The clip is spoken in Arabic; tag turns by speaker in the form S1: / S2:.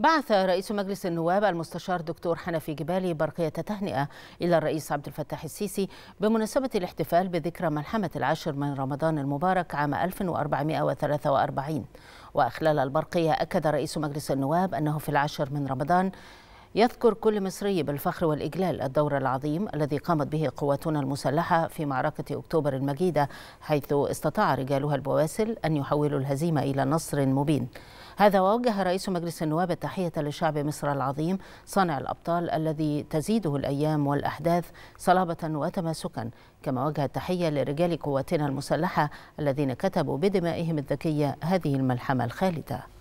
S1: بعث رئيس مجلس النواب المستشار دكتور حنفي جبالي برقية تهنئة إلى الرئيس عبد الفتاح السيسي بمناسبة الاحتفال بذكرى ملحمة العاشر من رمضان المبارك عام 1443 وأخلال البرقية أكد رئيس مجلس النواب أنه في العاشر من رمضان يذكر كل مصري بالفخر والإجلال الدور العظيم الذي قامت به قواتنا المسلحة في معركة أكتوبر المجيدة حيث استطاع رجالها البواسل أن يحولوا الهزيمة إلى نصر مبين هذا ووجه رئيس مجلس النواب التحية لشعب مصر العظيم صانع الأبطال الذي تزيده الأيام والأحداث صلابة وتماسكا كما وجه التحية لرجال قواتنا المسلحة الذين كتبوا بدمائهم الذكية هذه الملحمة الخالدة